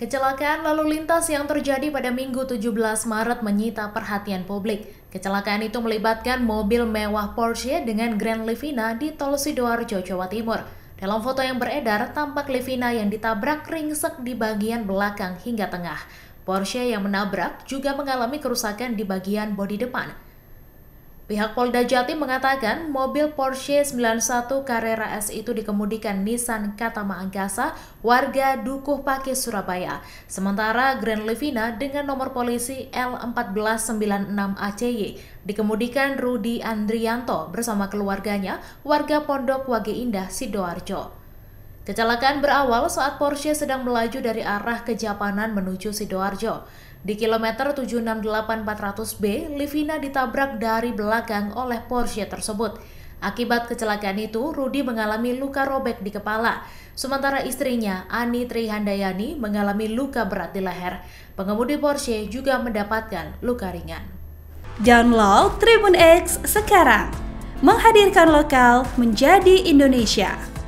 Kecelakaan lalu lintas yang terjadi pada Minggu 17 Maret menyita perhatian publik. Kecelakaan itu melibatkan mobil mewah Porsche dengan Grand Livina di Tol Sidoarjo, Jawa Timur. Dalam foto yang beredar, tampak Livina yang ditabrak ringsek di bagian belakang hingga tengah. Porsche yang menabrak juga mengalami kerusakan di bagian bodi depan. Pihak Polda Jatim mengatakan mobil Porsche 91 Carrera S itu dikemudikan Nissan Katama Angkasa warga Dukuh Pakis Surabaya. Sementara Grand Livina dengan nomor polisi L1496ACY dikemudikan Rudi Andrianto bersama keluarganya warga Pondok Wage Indah Sidoarjo. Kecelakaan berawal saat Porsche sedang melaju dari arah Kejapanan menuju Sidoarjo. Di kilometer 768400B, Livina ditabrak dari belakang oleh Porsche tersebut. Akibat kecelakaan itu, Rudi mengalami luka robek di kepala. Sementara istrinya, Ani Trihandayani, mengalami luka berat di leher. Pengemudi Porsche juga mendapatkan luka ringan. Download Tribun X sekarang. Menghadirkan lokal menjadi Indonesia.